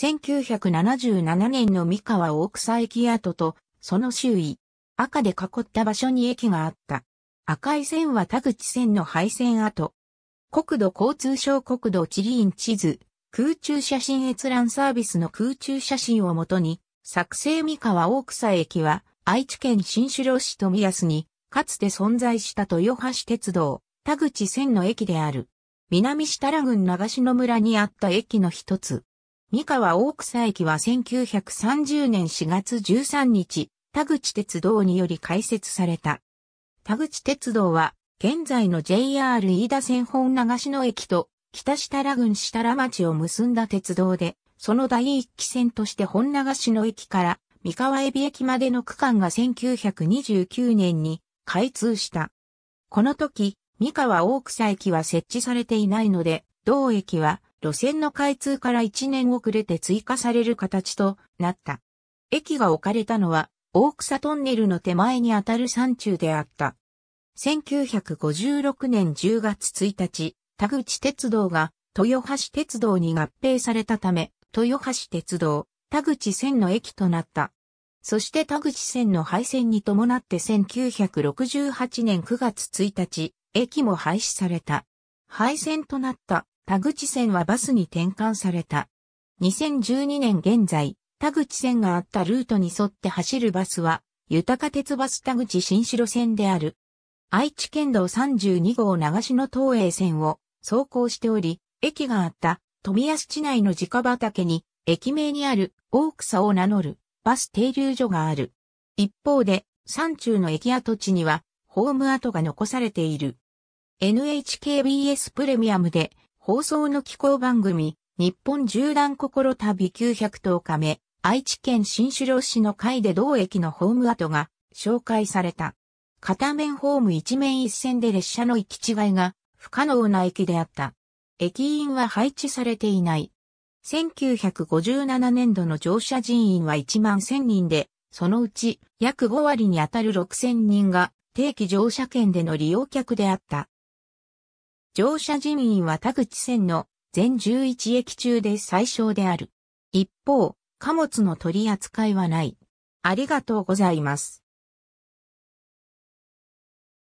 1977年の三河大草駅跡と、その周囲、赤で囲った場所に駅があった。赤い線は田口線の廃線跡。国土交通省国土地理院地図、空中写真閲覧サービスの空中写真をもとに、作成三河大草駅は、愛知県新城市富安に、かつて存在した豊橋鉄道、田口線の駅である。南下田郡長篠村にあった駅の一つ。三河大草駅は1930年4月13日、田口鉄道により開設された。田口鉄道は、現在の JR 飯田線本長篠駅と北設楽郡設楽町を結んだ鉄道で、その第一期線として本長篠駅から三河海老駅までの区間が1929年に開通した。この時、三河大草駅は設置されていないので、同駅は路線の開通から1年遅れて追加される形となった。駅が置かれたのは大草トンネルの手前にあたる山中であった。1956年10月1日、田口鉄道が豊橋鉄道に合併されたため、豊橋鉄道、田口線の駅となった。そして田口線の廃線に伴って1968年9月1日、駅も廃止された。廃線となった田口線はバスに転換された。2012年現在、田口線があったルートに沿って走るバスは、豊鉄バス田口新城線である。愛知県道32号流しの東映線を走行しており、駅があった富安市内の家畑に、駅名にある大草を名乗るバス停留所がある。一方で、山中の駅跡地には、ホーム跡が残されている。NHKBS プレミアムで放送の気候番組、日本縦断心旅910日目、愛知県新領市の会で同駅のホーム跡が紹介された。片面ホーム一面一線で列車の行き違いが不可能な駅であった。駅員は配置されていない。1957年度の乗車人員は1万1000人で、そのうち約5割にあたる6000人が定期乗車券での利用客であった。乗車人員は田口線の全11駅中で最小である。一方、貨物の取り扱いはない。ありがとうございます。